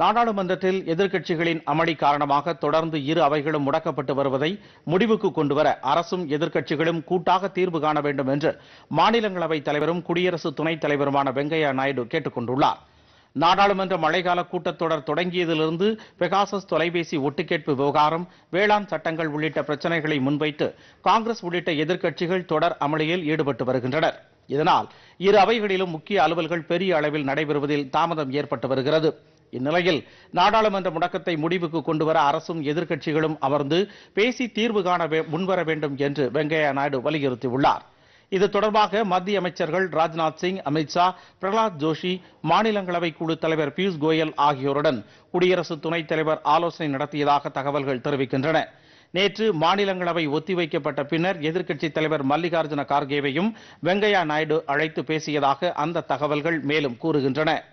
நாடாளுமன்றத்தில் எதிர்க்கட்சிகளின் அமளி காரணமாக தொடர்ந்து இரு அவைகளும் முடக்கப்பட்டு வருவதை முடிவுக்கு கொண்டுவர அரசும் எதிர்க்கட்சிகளும் கூட்டாக தீர்வு காண வேண்டும் என்று மாநிலங்களவைத் தலைவரும் குடியரசு துணைத் தலைவருமான வெங்கையா நாயுடு கேட்டுக் கொண்டுள்ளார் நாடாளுமன்ற மழைக்கால கூட்டத்தொடர் தொடங்கியதிலிருந்து பெகாசஸ் தொலைபேசி ஒட்டுக்கேட்பு விவகாரம் வேளாண் சட்டங்கள் உள்ளிட்ட பிரச்சினைகளை முன்வைத்து காங்கிரஸ் உள்ளிட்ட எதிர்க்கட்சிகள் தொடர் அமளியில் ஈடுபட்டு வருகின்றனர் இதனால் இரு அவைகளிலும் முக்கிய அலுவல்கள் பெரிய அளவில் நடைபெறுவதில் தாமதம் ஏற்பட்டு வருகிறது இந்நிலையில் நாடாளுமன்ற முடக்கத்தை முடிவுக்கு கொண்டுவர அரசும் எதிர்க்கட்சிகளும் அமர்ந்து பேசி தீர்வு காண முன்வர வேண்டும் என்று வெங்கையா நாயுடு வலியுறுத்தியுள்ளார் இது தொடர்பாக மத்திய அமைச்சர்கள் ராஜ்நாத் சிங் அமித்ஷா பிரகலாத் ஜோஷி மாநிலங்களவை குழு தலைவர் பியூஷ் கோயல் ஆகியோருடன் குடியரசு துணைத் தலைவர் ஆலோசனை நடத்தியதாக தகவல்கள் தெரிவிக்கின்றன நேற்று மாநிலங்களவை ஒத்திவைக்கப்பட்ட பின்னர் எதிர்க்கட்சித் தலைவர் மல்லிகார்ஜுன கார்கேவையும் வெங்கையா நாயுடு அழைத்து பேசியதாக அந்த தகவல்கள் மேலும் கூறுகின்றன